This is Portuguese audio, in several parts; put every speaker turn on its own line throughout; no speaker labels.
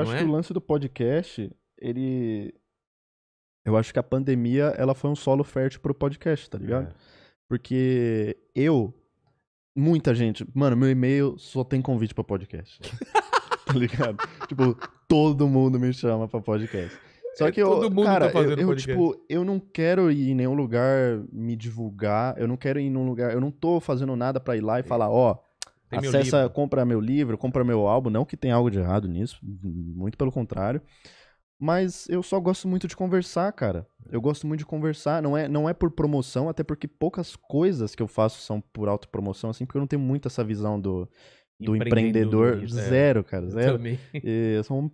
Eu acho é? que o
lance do podcast, ele. Eu acho que a pandemia, ela foi um solo fértil pro podcast, tá ligado? É. Porque eu. Muita gente. Mano, meu e-mail só tem convite pra podcast. tá ligado? tipo, todo mundo me chama pra podcast. Só é, que é, todo eu, mundo tá cara, tá fazendo eu, eu tipo, eu não quero ir em nenhum lugar me divulgar, eu não quero ir em nenhum lugar, eu não tô fazendo nada para ir lá e é. falar, ó, oh, tem Acessa, meu compra meu livro, compra meu álbum. Não que tem algo de errado nisso, muito pelo contrário. Mas eu só gosto muito de conversar, cara. Eu gosto muito de conversar. Não é, não é por promoção, até porque poucas coisas que eu faço são por autopromoção, assim, porque eu não tenho muito essa visão do, do empreendedor. É. Zero, cara. Zero. Eu também. Eu sou um,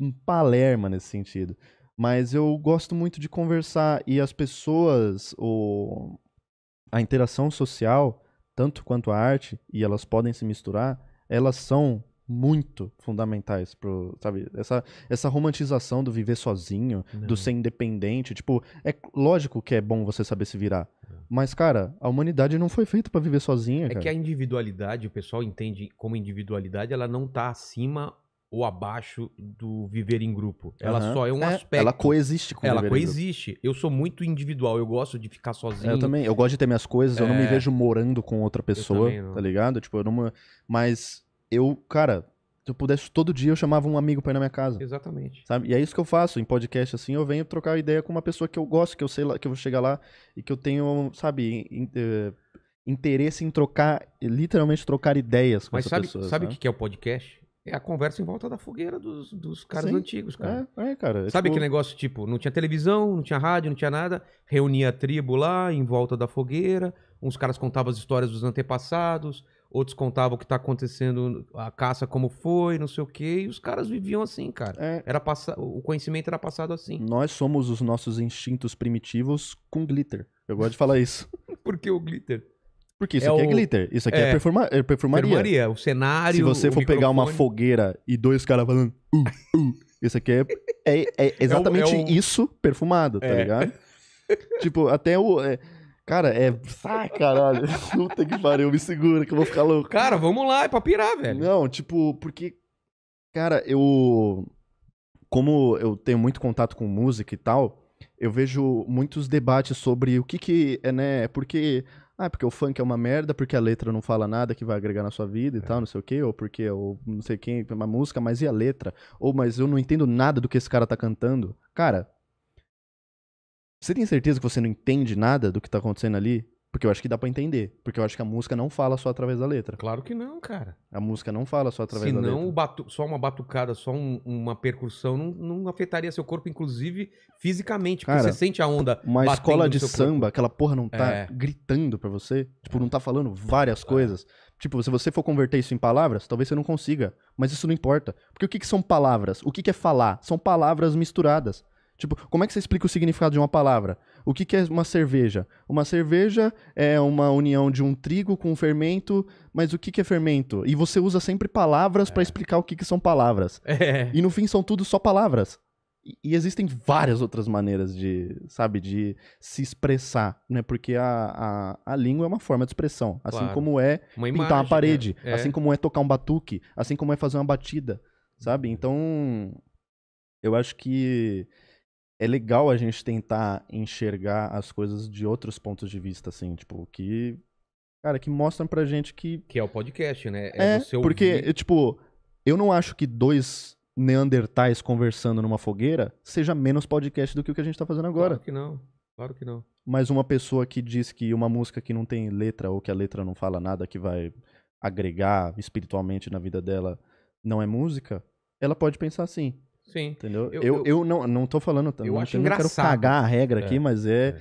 um palerma nesse sentido. Mas eu gosto muito de conversar e as pessoas, o, a interação social tanto quanto a arte, e elas podem se misturar, elas são muito fundamentais pro, sabe, essa, essa romantização do viver sozinho, Não. do ser independente, tipo, é lógico que é bom você saber se virar, é. mas, cara, a humanidade não foi feita para viver sozinha. É cara. que a
individualidade, o pessoal entende como individualidade, ela não tá acima ou abaixo do viver em grupo. Ela uhum. só é um é, aspecto. Ela coexiste com Ela coexiste. Eu sou muito individual, eu gosto de ficar sozinho. É, eu também, eu gosto de ter minhas coisas, é... eu não me é. vejo
morando com outra pessoa, tá ligado? Tipo, eu não, mas eu, cara, se eu pudesse todo dia eu chamava um amigo para ir na minha casa.
Exatamente.
Sabe? E é isso que eu faço em podcast assim, eu venho trocar ideia com uma pessoa que eu gosto, que eu sei lá, que eu vou chegar lá e que eu tenho, sabe, eh, interesse em trocar, literalmente trocar ideias com Mas essa sabe, pessoa. Mas sabe o que
é o podcast? é a conversa em volta da fogueira dos, dos caras Sim, antigos, cara. É, é cara. É Sabe tipo... aquele negócio, tipo, não tinha televisão, não tinha rádio, não tinha nada, reunia a tribo lá em volta da fogueira, uns caras contavam as histórias dos antepassados, outros contavam o que tá acontecendo, a caça como foi, não sei o quê, e os caras viviam assim, cara. É... Era O conhecimento era passado
assim. Nós somos os nossos instintos primitivos com glitter. Eu gosto de falar isso.
Por que o glitter? Porque isso é aqui é o... é glitter, isso aqui é, é perfuma... É perfumaria. Perfumaria, o cenário. Se você for microfone. pegar uma
fogueira e dois caras falando, uh, uh, isso aqui é, é, é, é exatamente o, o... isso perfumado, tá ligado? tipo, até o. Cara, é. Ai, caralho. Puta que pariu, me segura que eu vou ficar louco. Cara, vamos lá, é pra pirar, velho. Não, tipo, porque. Cara, eu. Como eu tenho muito contato com música e tal, eu vejo muitos debates sobre o que que é, né? Porque ah, é porque o funk é uma merda, porque a letra não fala nada que vai agregar na sua vida e é. tal, não sei o quê, ou porque, ou não sei quem, uma música, mas e a letra? Ou, mas eu não entendo nada do que esse cara tá cantando. Cara, você tem certeza que você não entende nada do que tá acontecendo ali? Porque eu acho que dá para entender. Porque eu acho que a música não fala só através da letra. Claro que não, cara. A música não fala só através Senão, da
letra. Se não, só uma batucada, só um, uma percussão não, não, afetaria seu corpo, inclusive fisicamente. Cara, porque você sente a onda. Uma escola de samba, corpo. aquela
porra não tá é. gritando pra você. Tipo, não tá falando várias é. coisas. Tipo, se você for converter isso em palavras, talvez você não consiga. Mas isso não importa. Porque o que, que são palavras? O que, que é falar? São palavras misturadas. Tipo, como é que você explica o significado de uma palavra? O que, que é uma cerveja? Uma cerveja é uma união de um trigo com um fermento, mas o que, que é fermento? E você usa sempre palavras é. para explicar o que, que são palavras. É. E no fim são tudo só palavras. E, e, existem várias outras maneiras de, sabe, de se expressar, né? Porque a, a, a língua é uma forma de expressão. Assim claro. como é uma imagem, pintar uma né? parede, né? é. assim como é tocar um batuque, assim como é fazer uma batida, sabe? Então, eu acho que é legal a gente tentar enxergar as coisas de outros pontos de vista, assim, tipo, que. Cara, que mostram pra gente que. Que é o podcast, né? É, é porque, ouvir... tipo, eu não acho que dois neandertais conversando numa fogueira seja menos podcast do que o que a gente tá fazendo agora. Claro que não, claro que não. Mas uma pessoa que diz que uma música que não tem letra ou que a letra não fala nada que vai agregar espiritualmente na vida dela não é música, ela pode pensar assim: Sim. Entendeu? Eu, eu, eu, eu não, não tô falando também. Tá? Eu acho eu engraçado. quero cagar a regra é, aqui, mas é.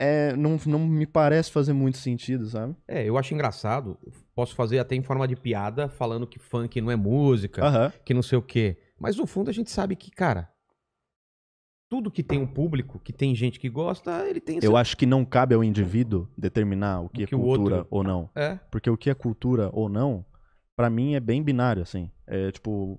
é. é não, não me parece fazer muito sentido, sabe? É, eu acho engraçado.
Posso fazer até em forma de piada, falando que funk não é música, que não sei o quê. Mas no fundo a gente sabe que, cara, tudo que tem um público, que tem gente que gosta, ele tem. Eu
acho que não cabe ao indivíduo determinar o que, o é que é cultura outro... ou não. É. Porque o que é cultura ou não, para mim é bem binário, assim. É tipo,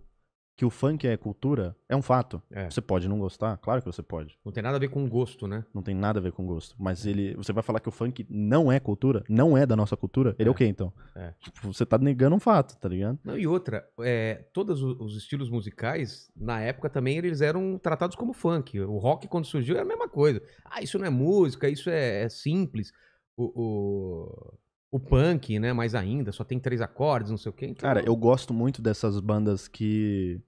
que o funk é cultura é um fato. É. Você pode não gostar, claro que você pode. Não tem nada a ver com gosto, né? Não tem nada a ver com gosto. Mas ele, você vai falar que o funk não é cultura, não é da nossa cultura, ele é, é o quê então? É. Tipo, você tá negando um fato, tá ligado? Não,
e outra, é, todos os estilos musicais, na época também, eles eram tratados como funk. O rock, quando surgiu, era a mesma coisa. Ah, isso não é música, isso é, é simples. o... o o punk, né? Mais ainda, só tem três acordes, não sei o quê. Então... Cara, eu
gosto muito dessas bandas que.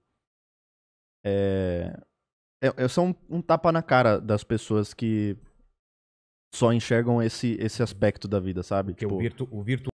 É. é, é são um, um tapa na cara das pessoas que só enxergam esse, esse aspecto da vida, sabe? Porque é tipo... o, virtu, o virtu